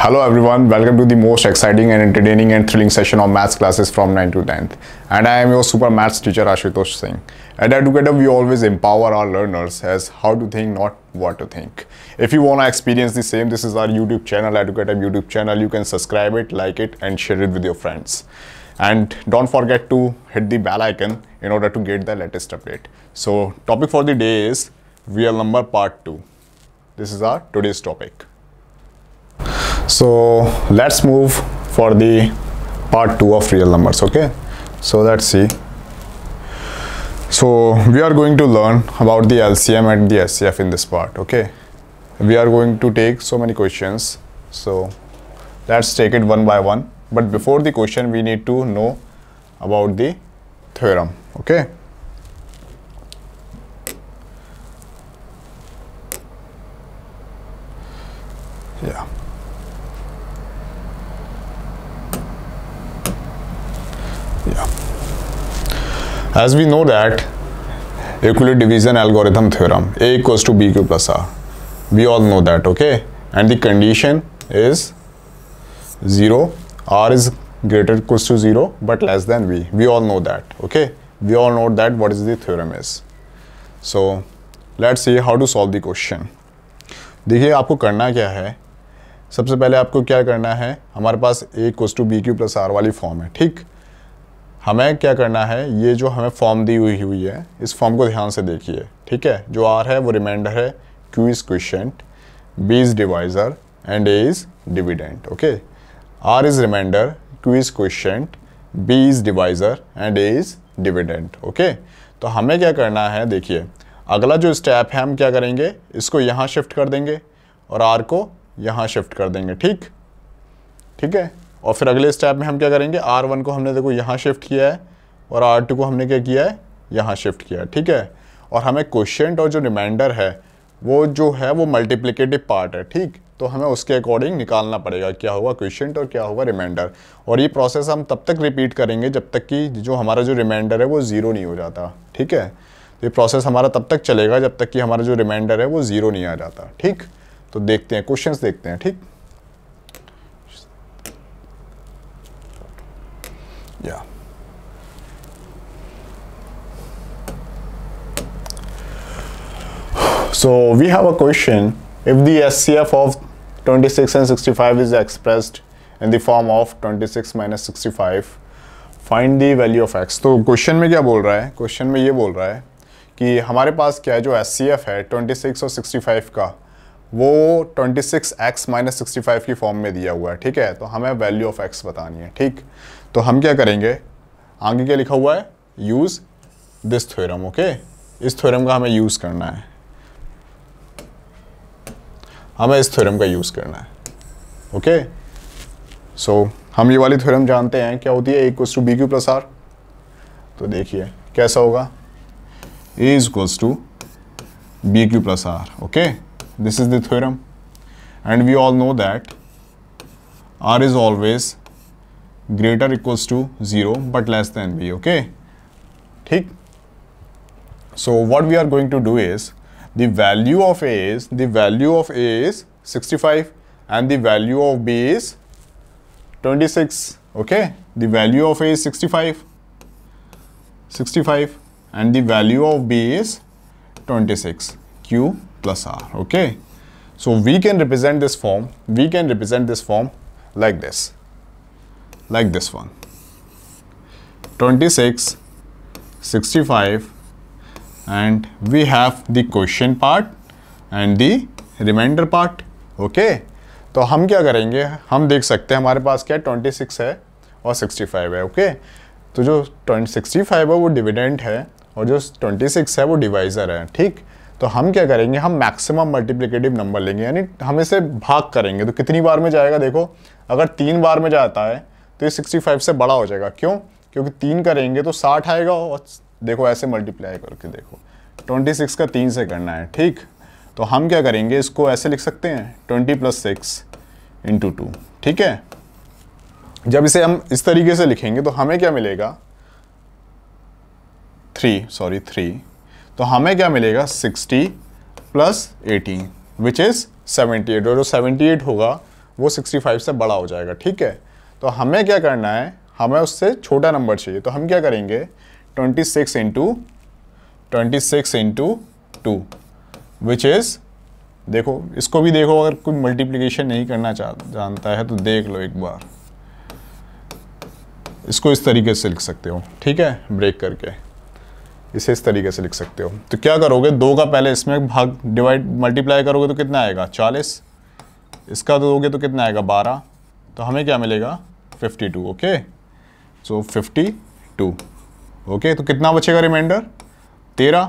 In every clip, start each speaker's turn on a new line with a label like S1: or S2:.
S1: Hello everyone, welcome to the most exciting and entertaining and thrilling session of maths classes from 9 to 10th. And I am your super maths teacher Ashutosh Singh. At Educator, we always empower our learners as how to think, not what to think. If you want to experience the same, this is our YouTube channel, Educator YouTube channel. You can subscribe it, like it and share it with your friends. And don't forget to hit the bell icon in order to get the latest update. So topic for the day is real number part 2. This is our today's topic so let's move for the part 2 of real numbers okay so let's see so we are going to learn about the LCM and the SCF in this part okay we are going to take so many questions so let's take it one by one but before the question we need to know about the theorem okay as we know that Euclid division algorithm theorem a equals to b q plus r we all know that okay and the condition is zero r is greater equals to zero but less than we we all know that okay we all know that what is the theorem is so let's see how to solve the question देखिए आपको करना क्या है सबसे पहले आपको क्या करना है हमारे पास a equals to b q plus r वाली फॉर्म है ठीक हमें क्या करना है ये जो हमें फॉर्म दी हुई हुई है इस फॉर्म को ध्यान से देखिए ठीक है जो आर है वो रिमाइंडर है q is question b is divisor and a is dividend okay r is reminder q is question b is divisor and a is dividend okay तो हमें क्या करना है देखिए अगला जो स्टेप है हम क्या करेंगे इसको यहाँ शिफ्ट कर देंगे और आर को यहाँ शिफ्ट कर देंगे ठीक ठीक है और फिर अगले स्टेप में हम क्या करेंगे आर वन को हमने देखो यहाँ शिफ्ट किया है और आर टू को हमने क्या किया है यहाँ शिफ्ट किया है ठीक है और हमें क्वेश्चन और जो रिमाइंडर है वो जो है वो मल्टीप्लीकेटिव पार्ट है ठीक तो हमें उसके अकॉर्डिंग निकालना पड़ेगा क्या हुआ क्वेश्चन और क्या हुआ रिमाइंडर और ये प्रोसेस हम तब तक रिपीट करेंगे जब तक कि जो हमारा जो रिमाइंडर है वो ज़ीरो नहीं हो जाता ठीक है तो ये प्रोसेस हमारा तब तक चलेगा जब तक कि हमारा जो रिमाइंडर है वो ज़ीरो नहीं आ जाता ठीक तो देखते हैं क्वेश्चन देखते हैं ठीक Yeah. So we have a question, if the SCF of 26 and 65 is expressed in the form of 26 minus 65, find the value of x. तो so क्वेश्चन में क्या बोल रहा है क्वेश्चन में ये बोल रहा है कि हमारे पास क्या जो एस है 26 और 65 का वो 26 एक्स माइनस की फॉर्म में दिया हुआ है ठीक है तो हमें वैल्यू ऑफ एक्स बतानी है ठीक तो हम क्या करेंगे आगे क्या लिखा हुआ है यूज़ दिस थ्योरम ओके इस थ्योरम का हमें यूज़ करना है हमें इस थ्योरम का यूज़ करना है ओके सो so, हम ये वाली थ्योरम जानते हैं क्या होती है एक to b q plus r तो देखिए कैसा होगा a is equals to b q plus r okay this is the theorem and we all know that r is always greater equals to 0 but less than b okay ठीक so what we are going to do is the value of a is the value of a is 65 and the value of b is 26 okay the value of a is 65 65 and the value of b is 26 q plus r okay so we can represent this form we can represent this form like this like this one 26 65 and we have the question part and the reminder part okay तो हम क्या करेंगे हम देख सकते हैं हमारे पास क्या ट्वेंटी सिक्स है और सिक्सटी फाइव है ओके okay? तो जो सिक्सटी फाइव है वो डिविडेंट है और जो ट्वेंटी सिक्स है वो डिवाइज़र है ठीक तो हम क्या करेंगे हम मैक्सिमम मल्टीप्लिकेटिव नंबर लेंगे यानी हम इसे भाग करेंगे तो कितनी बार में जाएगा देखो अगर तीन बार में जाता है तो ये 65 से बड़ा हो जाएगा क्यों क्योंकि तीन करेंगे तो 60 आएगा और देखो ऐसे मल्टीप्लाई करके देखो 26 का तीन से करना है ठीक तो हम क्या करेंगे इसको ऐसे लिख सकते हैं twenty plus six into two ठीक है जब इसे हम इस तरीके से लिखेंगे तो हमें क्या मिलेगा थ्री सॉरी थ्री तो हमें क्या मिलेगा sixty plus eighteen which is seventy eight और जो सेवेंटी एट होगा वो सिक्सटी फाइव से बड़ा हो जाएगा ठीक है तो हमें क्या करना है हमें उससे छोटा नंबर चाहिए तो हम क्या करेंगे twenty six into twenty six into two which is देखो इसको भी देखो अगर कोई मल्टीप्लीकेशन नहीं करना चाह जानता है तो देख लो एक बार इसको इस तरीके से लिख सकते हो ठीक है ब्रेक करके इसे इस तरीके से लिख सकते हो तो क्या करोगे दो का पहले इसमें भाग डिवाइड मल्टीप्लाई करोगे तो कितना आएगा चालीस इसका दोगे तो कितना आएगा बारह तो हमें क्या मिलेगा 52 ओके सो 52 ओके तो कितना बचेगा रिमाइंडर 13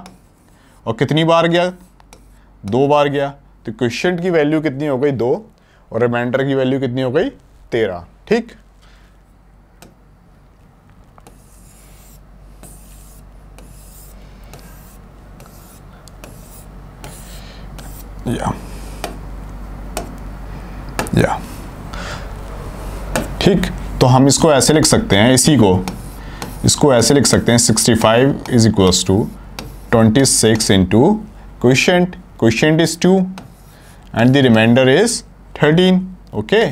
S1: और कितनी बार गया दो बार गया तो क्वेश्चन की वैल्यू कितनी हो गई दो और रिमाइंडर की वैल्यू कितनी हो गई तेरह ठीक हम इसको ऐसे लिख सकते हैं इसी को इसको ऐसे लिख सकते हैं sixty five is equals to twenty six into quotient quotient is two and the reminder is thirteen okay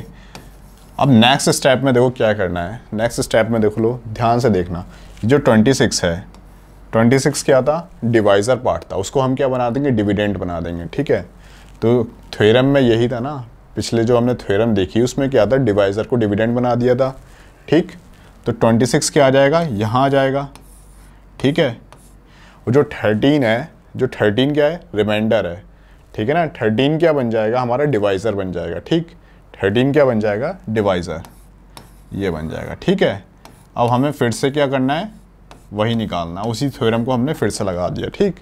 S1: अब नेक्स्ट स्टेप में देखो क्या करना है नेक्स्ट स्टेप में देख लो ध्यान से देखना जो ट्वेंटी सिक्स है ट्वेंटी सिक्स क्या था डिवाइजर पार्ट था उसको हम क्या बना देंगे डिविडेंट बना देंगे ठीक है तो थ्योरम में यही था ना पिछले जो हमने थ्योरम देखी उसमें क्या था डिवाइजर को डिविडेंट बना दिया था ठीक तो 26 क्या आ जाएगा यहाँ आ जाएगा ठीक है और जो 13 है जो 13 क्या है रिमाइंडर है ठीक है ना 13 क्या बन जाएगा हमारा डिवाइज़र बन जाएगा ठीक 13 क्या बन जाएगा डिवाइज़र ये बन जाएगा ठीक है अब हमें फिर से क्या करना है वही निकालना उसी थ्योरम को हमने फिर से लगा दिया ठीक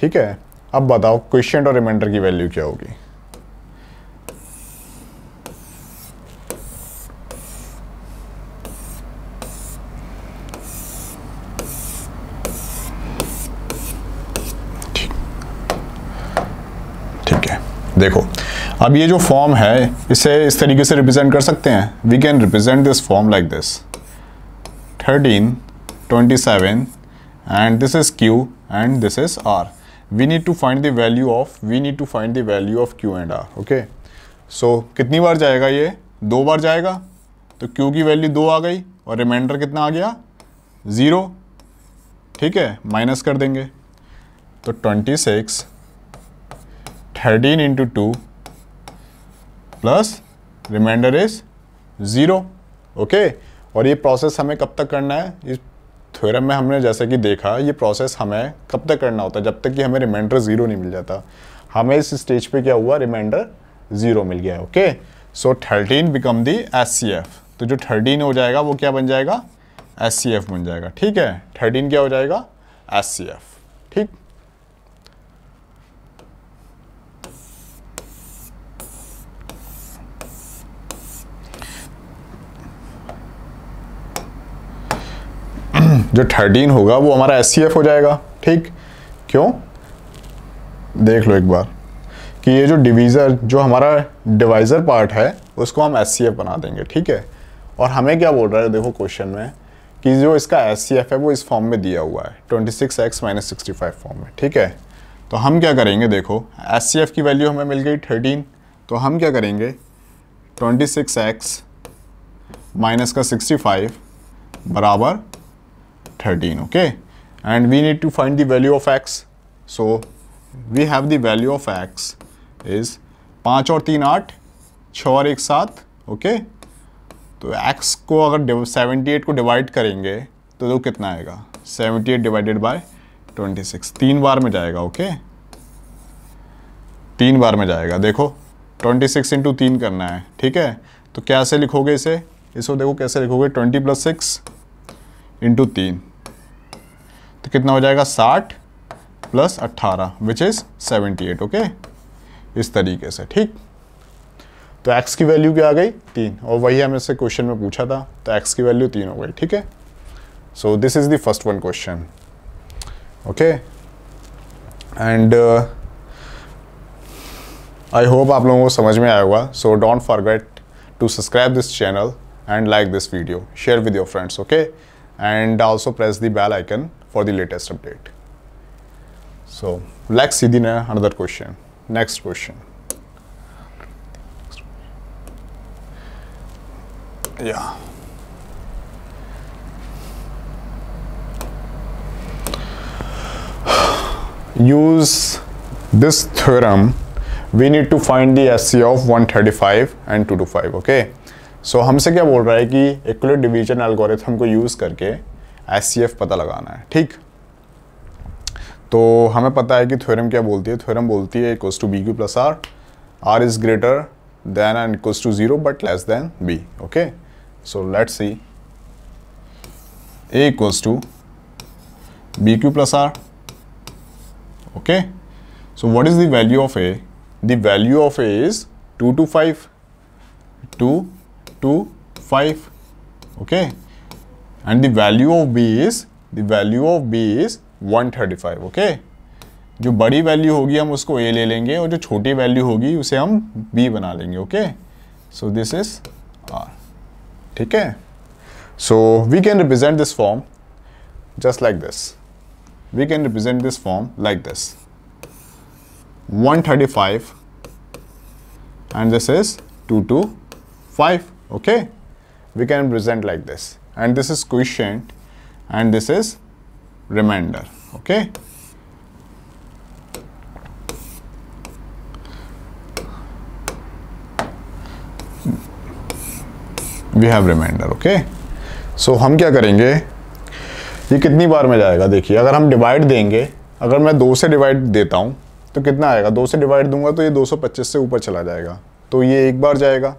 S1: ठीक है अब बताओ क्वेश्चन और रिमाइंडर की वैल्यू क्या होगी देखो अब ये जो फॉर्म है इसे इस तरीके से रिप्रेजेंट कर सकते हैं we can represent this form like this thirteen twenty seven and this is q and this is r we need to find the value of we need to find the value of q and r okay so कितनी बार जाएगा ये दो बार जाएगा तो Q की value दो आ गई और रिमाइंडर कितना आ गया ज़ीरो ठीक है माइनस कर देंगे तो twenty six thirteen into two plus reminder is zero okay और ये प्रोसेस हमें कब तक करना है इस थ्योरम में हमने जैसे कि देखा ये प्रोसेस हमें कब तक करना होता है जब तक कि हमें रिमाइंडर ज़ीरो नहीं मिल जाता हमें इस स्टेज पे क्या हुआ रिमाइंडर ज़ीरो मिल गया okay so thirteen become the S तो जो थर्टीन हो जाएगा वो क्या बन जाएगा एस बन जाएगा ठीक है थर्टीन क्या हो जाएगा एस ठीक जो थर्टीन होगा वो हमारा एस हो जाएगा ठीक क्यों देख लो एक बार कि ये जो डिवीज़र जो हमारा डिवाइज़र पार्ट है उसको हम एस बना देंगे ठीक है और हमें क्या बोल रहा है देखो क्वेश्चन में कि जो इसका एस है वो इस फॉर्म में दिया हुआ है twenty six x minus sixty five form में ठीक है तो हम क्या करेंगे देखो एस की वैल्यू हमें मिल गई थर्टीन तो हम क्या करेंगे ट्वेंटी सिक्स एक्स माइनस का सिक्सटी फाइव बराबर 13 okay and we need to find the value of x so we have the value of x is 5 और 3 8 6 और एक सात ओके तो x को अगर 78 को डिवाइड करेंगे तो तो कितना आएगा 78 डिवाइडेड बाय 26 तीन बार में जाएगा ओके okay? तीन बार में जाएगा देखो 26 सिक्स इंटू तीन करना है ठीक है तो कैसे लिखोगे इसे इसको देखो कैसे लिखोगे 20 प्लस सिक्स इंटू तीन तो कितना हो जाएगा साठ प्लस अट्ठारह which is seventy eight okay इस तरीके से ठीक तो एक्स की वैल्यू क्या आ गई तीन और वही हमें से क्वेश्चन में पूछा था तो एक्स की वैल्यू तीन हो गई ठीक है so this is the first one question okay and I hope आप लोगों को समझ में आया होगा so don't forget to subscribe this channel and like this video share with your friends okay and also press the bell icon for the latest update. So let's see the another question. Next question. Yeah. Use this theorem. We need to find the SC of 135 and 225. Okay. so, humse kya bol raha hai ki equivalent division algorithm ko use karke S पता लगाना है ठीक तो हमें पता है कि theorem क्या बोलती है थ्योरम बोलती है equals to b q plus r r is greater than and equals to zero but less than b okay so let see a to b q plus r okay so what is the value of a the value of a is two two five two two five okay and the value of b is the value of b is 135 okay okay? जो बड़ी value होगी हम उसको a ले लेंगे और जो छोटी वैल्यू होगी उसे हम b बना लेंगे okay so this is r ठीक है so we can represent this form just like this. We can represent this form like this 135 and this is 225 okay we can present like this and this is quotient and this is remainder okay we have reminder okay so हम क्या करेंगे ये कितनी बार में जाएगा देखिए अगर हम डिवाइड देंगे अगर मैं दो से डिवाइड देता हूँ तो कितना आएगा दो से डिवाइड दूंगा तो ये 225 से ऊपर चला जाएगा तो ये एक बार जाएगा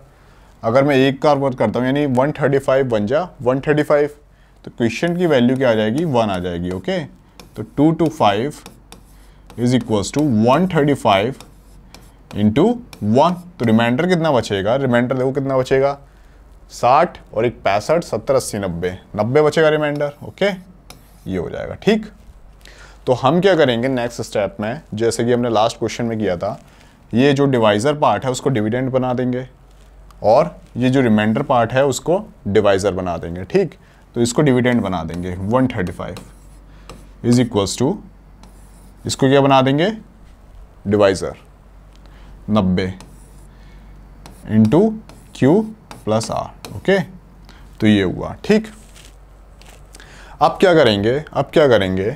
S1: अगर मैं एक का वर्क करता हूँ यानी वन थर्टी फाइव बन जा वन थर्टी फाइव तो क्वेश्चन की वैल्यू क्या आ जाएगी वन आ जाएगी ओके तो two two five is equals to one thirty five into one तो रिमाइंडर कितना बचेगा रिमाइंडर देखो कितना बचेगा साठ और एक पैंसठ सत्तर अस्सी नब्बे नब्बे बचेगा रिमाइंडर ओके ये हो जाएगा ठीक तो हम क्या करेंगे नेक्स्ट स्टेप में जैसे कि हमने लास्ट क्वेश्चन में किया था ये जो डिवाइज़र पार्ट है उसको डिविडेंड बना देंगे और ये जो रिमाइंडर पार्ट है उसको डिवाइज़र बना देंगे ठीक तो इसको डिविडेंड बना देंगे 135 thirty five is equals to इसको क्या बना देंगे डिवाइज़र नब्बे into q plus r okay तो ये हुआ ठीक अब क्या करेंगे अब क्या करेंगे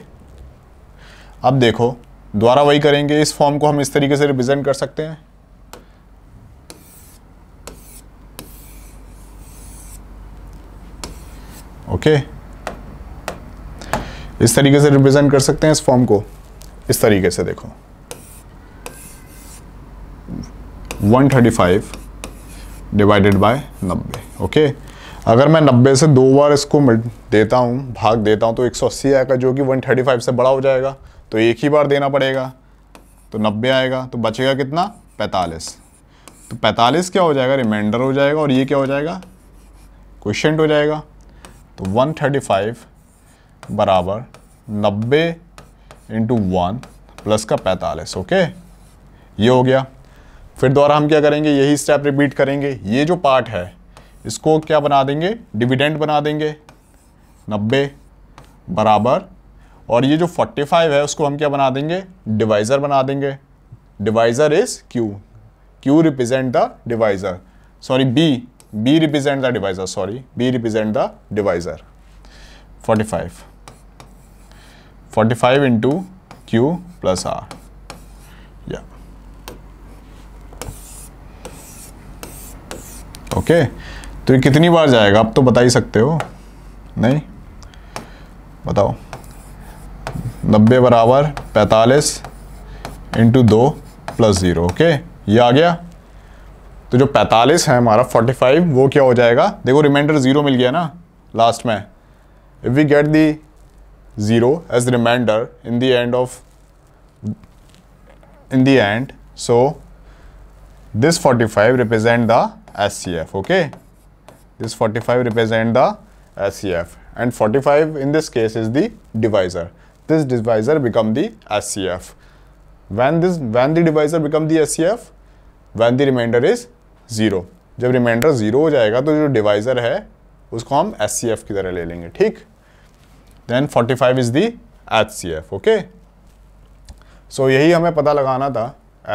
S1: अब देखो दोबारा वही करेंगे इस फॉर्म को हम इस तरीके से रिप्रेजेंट कर सकते हैं ओके इस तरीके से रिप्रेजेंट कर सकते हैं इस फॉर्म को इस तरीके से देखो 135 डिवाइडेड बाय 90 ओके अगर मैं 90 से दो बार इसको देता हूं भाग देता हूं तो 180 आएगा जो कि 135 से बड़ा हो जाएगा तो एक ही बार देना पड़ेगा तो 90 आएगा तो बचेगा कितना 45 तो 45 क्या हो जाएगा रिमाइंडर हो जाएगा और ये क्या हो जाएगा क्वेश्चन हो जाएगा तो 135 बराबर 90 इंटू वन प्लस का 45 ओके ये हो गया फिर दोबारा हम क्या करेंगे यही स्टेप रिपीट करेंगे ये जो पार्ट है इसको क्या बना देंगे डिविडेंड बना देंगे 90 बराबर और ये जो 45 है उसको हम क्या बना देंगे डिवाइज़र बना देंगे divisor is q q represent the divisor sorry b B represent the divisor, sorry. B represent the divisor. 45. 45 into Q plus R. Yeah. Okay okay. तो ये कितनी बार जाएगा आप तो बता ही सकते हो नहीं बताओ नब्बे बराबर पैंतालीस इंटू दो प्लस ज़ीरो ओके ये आ गया तो जो 45 है हमारा 45 वो क्या हो जाएगा देखो रिमाइंडर ज़ीरो मिल गया ना लास्ट में if we get the zero as reminder in the end of in the end so this 45 represent the S C F okay this 45 represent the S C F and 45 in this case is the divisor this divisor become the S C F when this when the divisor become the S C F when the reminder is zero जब reminder zero हो जाएगा तो जो divisor है उसको हम S C F की तरह ले लेंगे ठीक then forty five is the H C F okay so यही हमें पता लगाना था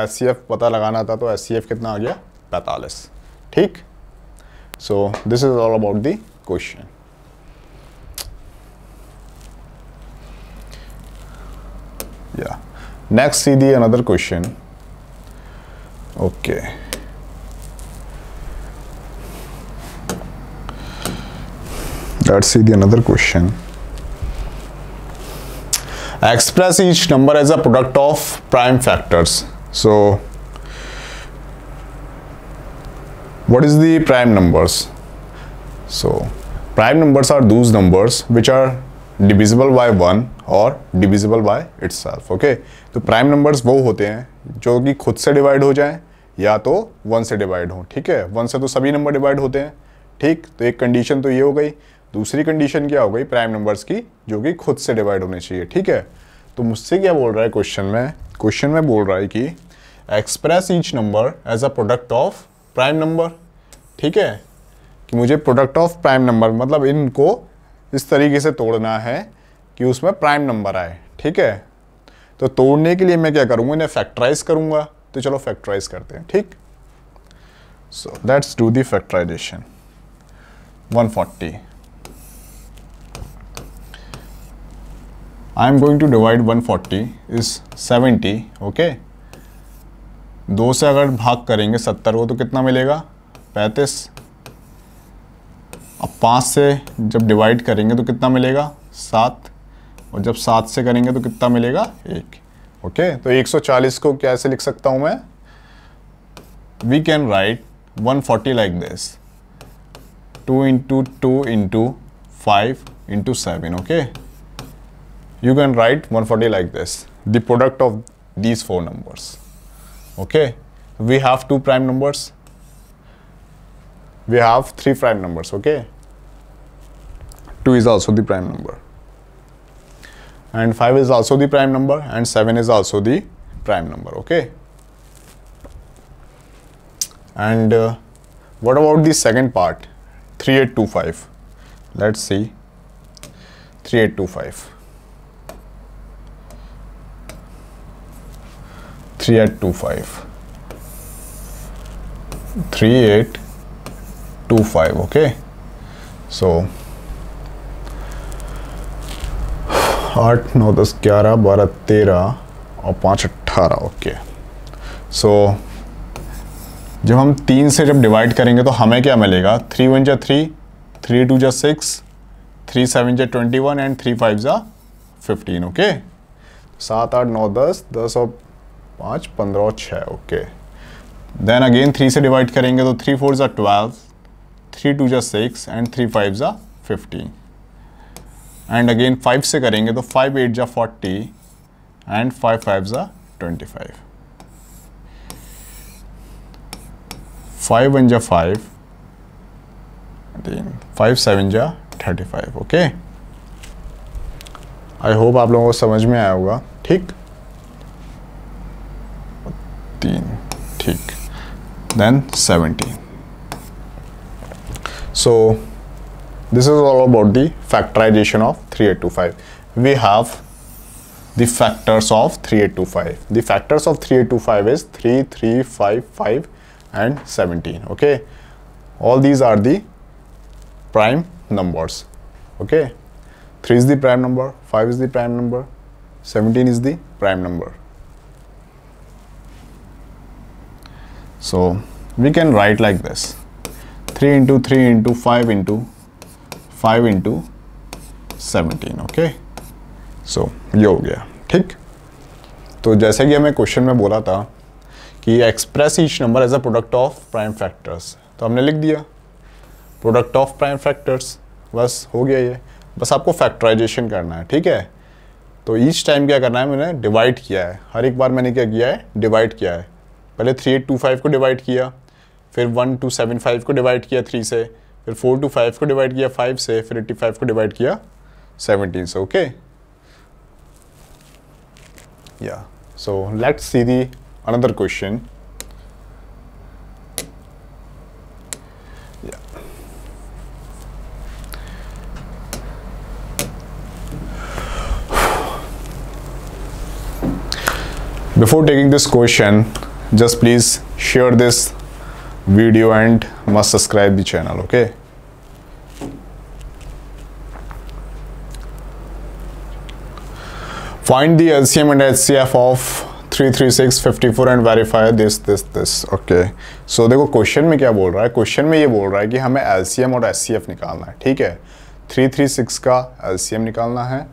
S1: एस सी एफ पता लगाना था तो एस सी एफ कितना आ गया पैंतालीस ठीक so this is all about the question next next see the another question let's see the another question express each number as a product of prime factors so what is the prime numbers so prime numbers are those numbers which are divisible by 1 or divisible by itself okay to so, prime numbers wo hote hain jo ki khud se divide ho jaye ya to 1 se divide ho theek hai 1 se to sabhi number divide hote hain theek to ek condition to ye ho gayi दूसरी condition क्या हो गई prime numbers की जो कि खुद से divide होने चाहिए ठीक है तो मुझसे क्या बोल रहा है क्वेश्चन में क्वेश्चन में बोल रहा है कि express each number as a product of prime number ठीक है कि मुझे प्रोडक्ट ऑफ प्राइम नंबर मतलब इनको इस तरीके से तोड़ना है कि उसमें प्राइम नंबर आए ठीक है तो तोड़ने के लिए मैं क्या करूँगा इन्हें फैक्टराइज करूँगा तो चलो फैक्टराइज करते हैं ठीक सो let's do the factorization 140 I am going to divide 140 is seventy okay दो से अगर भाग करेंगे सत्तर को तो कितना मिलेगा पैंतीस अब पाँच से जब डिवाइड करेंगे तो कितना मिलेगा सात और जब सात से करेंगे तो कितना मिलेगा एक ओके तो 140 को कैसे लिख सकता हूँ मैं we can write 140 like this two into two into five into seven okay you can write 140 like this the product of these four numbers okay we have two prime numbers we have three prime numbers okay 2 is also the prime number and 5 is also the prime number and 7 is also the prime number okay and uh, what about the second part 3825 let's see 3825 three eight two five three eight two five okay so आठ नौ दस ग्यारह बारह तेरह और पाँच अट्ठारह okay so जब हम तीन से जब डिवाइड करेंगे तो हमें क्या मिलेगा थ्री वन जा थ्री थ्री टू जा सिक्स थ्री सेवन जा twenty one and three five जा फिफ्टीन ओके सात आठ नौ दस दस और पाँच पंद्रह और छः ओके देन अगेन थ्री से डिवाइड करेंगे तो थ्री फोर ज़ा ट्वेल्व थ्री टू ज़ा सिक्स एंड थ्री फाइव ज़ा फिफ्टीन एंड अगेन फाइव से करेंगे तो फाइव एट ज़ा फोर्टी एंड फाइव फाइव ज़ा ट्वेंटी फाइव फाइव वन ज़ा फाइव देन फाइव सेवन ज़ा thirty five okay I hope आप लोगों को समझ में आया होगा ठीक then 70 so this is all about the factorization of 3825 we have the factors of 3825 the factors of 3825 is 3 3 5 5 and 17 okay all these are the prime numbers okay 3 is the prime number 5 is the prime number 17 is the prime number So we can write like this 3 into 3 into 5 into 5 into 17 okay so ये हो गया ठीक तो जैसे कि हमें question में बोला था कि express each number as a product of prime factors तो हमने लिख दिया प्रोडक्ट ऑफ प्राइम फैक्टर्स बस हो गया ये बस आपको फैक्टराइजेशन करना है ठीक है तो ईच टाइम क्या करना है मैंने डिवाइड किया है हर एक बार मैंने क्या किया है डिवाइड किया है पहले थ्री एट टू फाइव को डिवाइड किया फिर वन टू सेवन फाइव को डिवाइड किया थ्री से फिर फोर टू फाइव को डिवाइड किया फाइव से फिर एट्टी फाइव को डिवाइड किया सेवनटीन से ओके या so let's see the another question Before taking this question, just please share this video and must subscribe the channel okay find the LCM and HCF of 336 54 and verify this this this okay so देखो question में क्या बोल रहा है question में ये बोल रहा है कि हमें LCM और HCF निकालना है ठीक है 336 का LCM निकालना है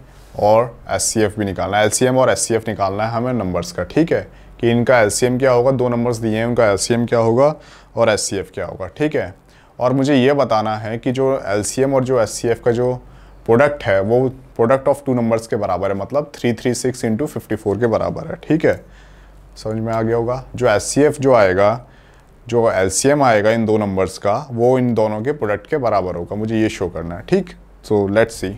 S1: और HCF भी निकालना है LCM और HCF निकालना है हमें नंबर्स का ठीक है कि इनका एलसीएम क्या होगा दो नंबर्स दिए हैं उनका एलसीएम क्या होगा और एस क्या होगा ठीक है और मुझे ये बताना है कि जो एल और जो एस का जो प्रोडक्ट है वो प्रोडक्ट ऑफ टू नंबर्स के बराबर है मतलब three three six into fifty four के बराबर है ठीक है समझ में आ गया होगा जो एस जो आएगा जो एल आएगा इन दो नंबर्स का वो इन दोनों के प्रोडक्ट के बराबर होगा मुझे ये शो करना है ठीक सो let's see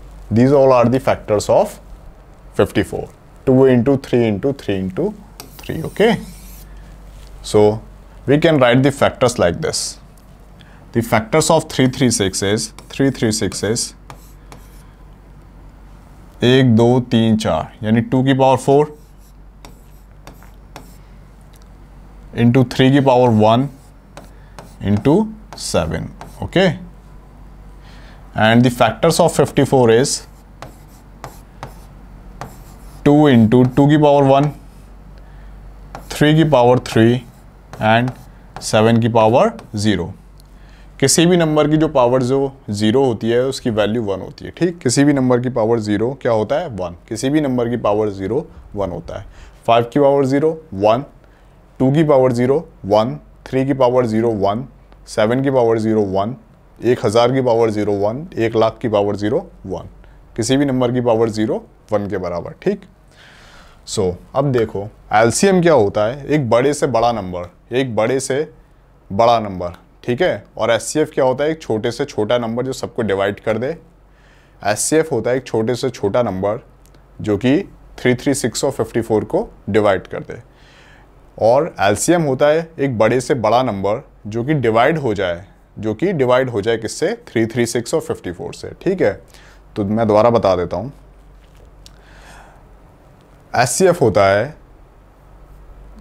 S1: These all are the factors of 54. 2 into 3 into 3 into 3, okay? So we can write the factors like this. The factors of 336 is 336 is 1 2 3 4. Yani 2 ki power 4 into 3 ki power 1 into 7. Okay. and the factors of 54 is 2 into 2 की power 1 3 की power 3 and 7 की power 0 किसी भी number की जो power जो zero होती है उसकी वैल्यू वन होती है ठीक किसी भी नंबर की पावर ज़ीरो क्या होता है वन किसी भी नंबर की पावर ज़ीरो वन होता है फाइव की पावर ज़ीरो वन टू की पावर ज़ीरो वन थ्री की पावर ज़ीरो वन सेवन की पावर ज़ीरो वन एक हज़ार की पावर ज़ीरो वन एक लाख की पावर ज़ीरो वन किसी भी नंबर की पावर ज़ीरो वन के बराबर ठीक सो so, अब देखो एलसीएम क्या होता है एक बड़े से बड़ा नंबर एक बड़े से बड़ा नंबर ठीक है और एस क्या होता है एक छोटे से छोटा नंबर जो सबको डिवाइड कर दे एस होता है एक छोटे से छोटा नंबर जो कि थ्री थ्री सिक्स और फिफ्टी फोर को डिवाइड कर दे और एल होता है एक बड़े से बड़ा नंबर जो कि डिवाइड हो जाए जो कि डिवाइड हो जाए किससे थ्री थ्री सिक्स और फिफ्टी फोर से ठीक है तो मैं दोबारा बता देता हूँ एस होता है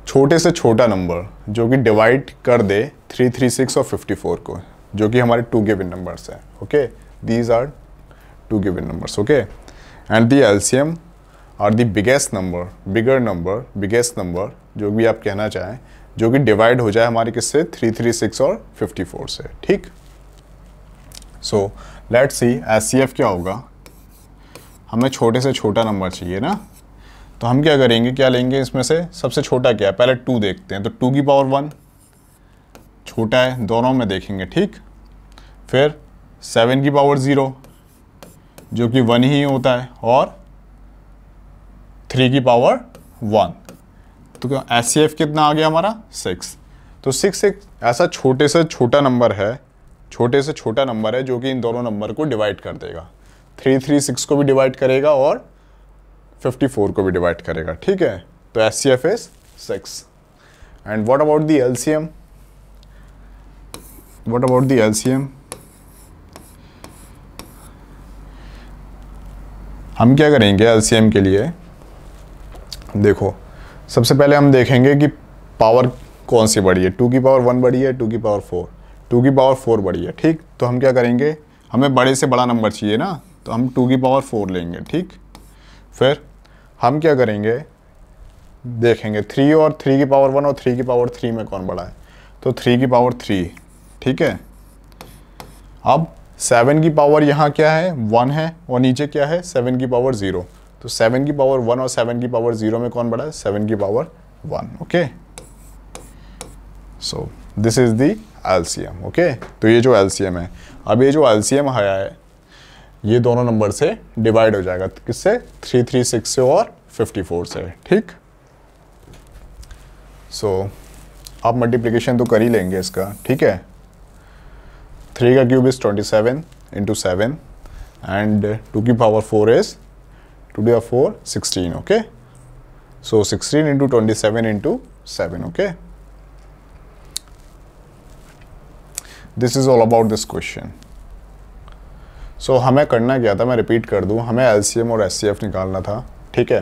S1: छोटे से छोटा नंबर जो कि डिवाइड कर दे थ्री थ्री सिक्स और फिफ्टी फोर को जो कि हमारे टू गिविन नंबर्स हैं okay these are two given numbers okay and the LCM are the biggest number bigger number biggest number जो भी आप कहना चाहें जो कि डिवाइड हो जाए हमारे किससे 336 और 54 से ठीक सो लेट सी एस क्या होगा हमें छोटे से छोटा नंबर चाहिए ना तो हम क्या करेंगे क्या लेंगे इसमें से सबसे छोटा क्या है पहले टू देखते हैं तो टू की पावर वन छोटा है दोनों में देखेंगे ठीक फिर सेवन की पावर ज़ीरो जो कि वन ही होता है और थ्री की पावर वन तो क्यों एस कितना आ गया हमारा सिक्स तो सिक्स एक ऐसा छोटे से छोटा नंबर है छोटे से छोटा नंबर है जो कि इन दोनों नंबर को डिवाइड कर देगा थ्री थ्री सिक्स को भी डिवाइड करेगा और फिफ्टी फोर को भी डिवाइड करेगा ठीक है तो S C F is six and what about the L C M what about the L C M हम क्या करेंगे एल सी एम के लिए देखो सबसे पहले हम देखेंगे कि पावर कौन सी बड़ी है टू की पावर वन बड़ी है टू की पावर फोर टू की पावर फोर बड़ी है ठीक तो हम क्या करेंगे हमें बड़े से बड़ा नंबर चाहिए ना तो हम टू की पावर फोर लेंगे ठीक फिर हम क्या करेंगे देखेंगे थ्री और थ्री की पावर वन और थ्री की पावर थ्री में कौन बड़ा है तो थ्री की पावर थ्री ठीक है अब सेवन की पावर यहाँ क्या है वन है और नीचे क्या है सेवन की पावर ज़ीरो तो सेवन की पावर वन और सेवन की पावर जीरो में कौन बड़ा है सेवन की power one okay so this is the LCM okay तो ये जो एल्सीयम है अब ये जो एल्सीयम आया है ये दोनों नंबर से डिवाइड हो जाएगा किससे थ्री थ्री सिक्स से और फिफ्टी फोर से ठीक सो so, आप मल्टीप्लीकेशन तो कर ही लेंगे इसका ठीक है थ्री का cube is twenty seven into seven and two की power four is today are 4 16 okay so 16 into 27 into 7 okay this is all about this question so हमें करना क्या था मैं रिपीट कर दूँ हमें एल और एस निकालना था ठीक है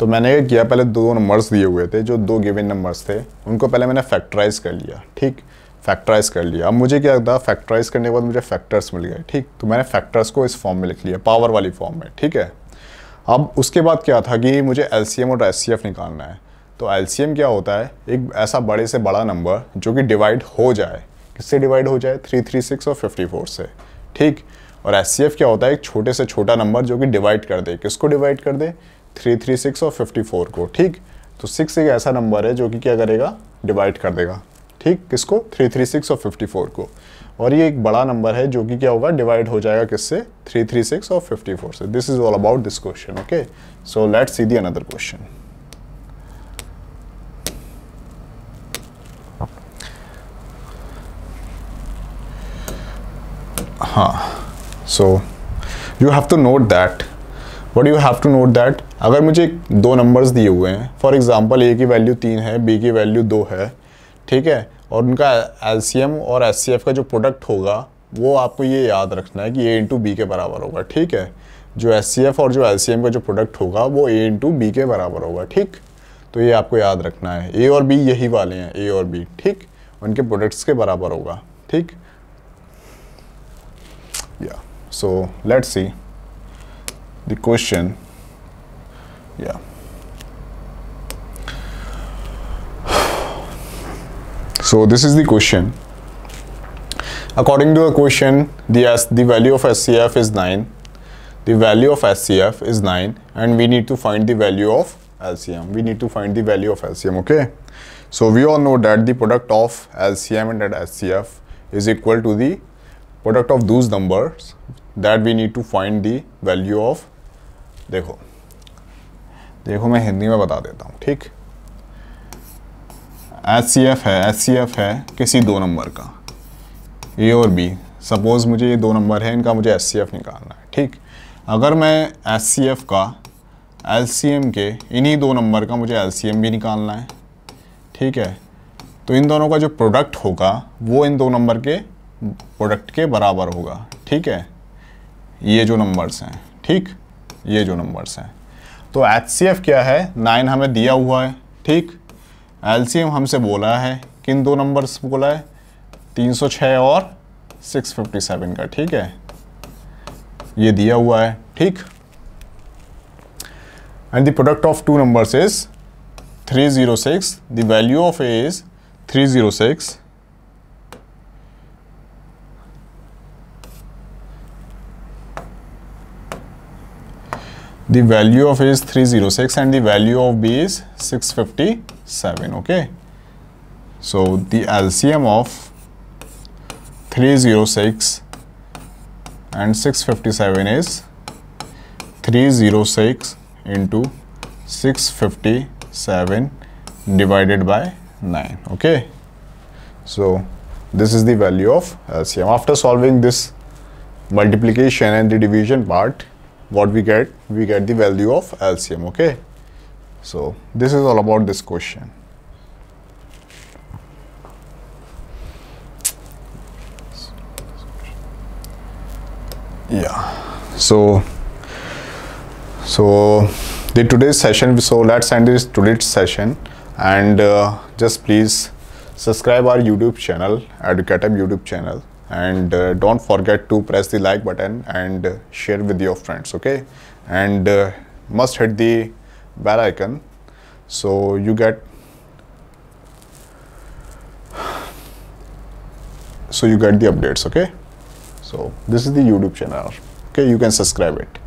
S1: तो मैंने ये किया पहले दो नंबर्स दिए हुए थे जो दो गिवन नंबर्स थे उनको पहले मैंने फैक्टराइज कर लिया ठीक फैक्टराइज कर लिया अब मुझे क्या था फैक्टराइज करने के बाद मुझे फैक्टर्स मिल गए ठीक तो मैंने फैक्टर्स को इस फॉर्म में लिख लिया पावर वाली फॉर्म में ठीक है अब उसके बाद क्या था कि मुझे एल और एस निकालना है तो एल क्या होता है एक ऐसा बड़े से बड़ा नंबर जो कि डिवाइड हो जाए किससे डिवाइड हो जाए थ्री थ्री सिक्स और फिफ्टी फोर से ठीक और एस क्या होता है एक छोटे से छोटा नंबर जो कि डिवाइड कर दे किसको डिवाइड कर दे थ्री थ्री सिक्स और फिफ्टी फोर को ठीक तो सिक्स एक ऐसा नंबर है जो कि क्या करेगा डिवाइड कर देगा ठीक किसको थ्री थ्री सिक्स और फिफ्टी फोर को और ये एक बड़ा नंबर है जो कि क्या होगा डिवाइड हो जाएगा किससे 336 और 54 से this is all about this question okay so let see the another question हाँ so you have to note that what you have to note that अगर मुझे दो नंबर्स दिए हुए हैं फॉर एग्ज़ाम्पल ए की वैल्यू तीन है बी की वैल्यू दो है ठीक है और उनका एल और एस का जो प्रोडक्ट होगा वो आपको ये याद रखना है कि ए इंटू बी के बराबर होगा ठीक है जो एस और जो एल का जो प्रोडक्ट होगा वो ए इंटू बी के बराबर होगा ठीक तो ये आपको याद रखना है ए और बी यही वाले हैं ए और बी ठीक उनके प्रोडक्ट्स के बराबर होगा ठीक या so let's see the question या So this is the question. According to the question, the, the value of SCF is 9. The value of SCF is 9 and we need to find the value of LCM. We need to find the value of LCM, okay? So we all know that the product of LCM and that SCF is equal to the product of those numbers that we need to find the value of देखो देखो मैं हिंदी में बता देता हूँ ठीक H है H है किसी दो नंबर का ए और बी सपोज़ मुझे ये दो नंबर है इनका मुझे एफ़ निकालना है ठीक अगर मैं एफ़ का एल के इन्हीं दो नंबर का मुझे एल भी निकालना है ठीक है तो इन दोनों का जो प्रोडक्ट होगा वो इन दो नंबर के प्रोडक्ट के बराबर होगा ठीक है ये जो नंबर्स हैं ठीक ये जो नंबर्स हैं तो एच क्या है नाइन हमें दिया हुआ है ठीक एलसीएम हमसे बोला है किन दो नंबर्स बोला है 306 और 657 का ठीक है ये दिया हुआ है ठीक and the product of two numbers is 306 zero six the value of A is 306 zero six value of A is 306 zero six and the value of B is six fifty 7 okay so the LCM of 306 and 657 is 306 into 657 divided by 9 okay so this is the value of LCM after solving this multiplication and the division part what we get we get the value of LCM okay so, this is all about this question. Yeah, so so the today's session. So let's end this today's session and uh, just please subscribe our YouTube channel, Educatem YouTube channel, and uh, don't forget to press the like button and uh, share with your friends. Okay, and uh, must hit the bar icon so you get so you get the updates okay so this is the youtube channel okay you can subscribe it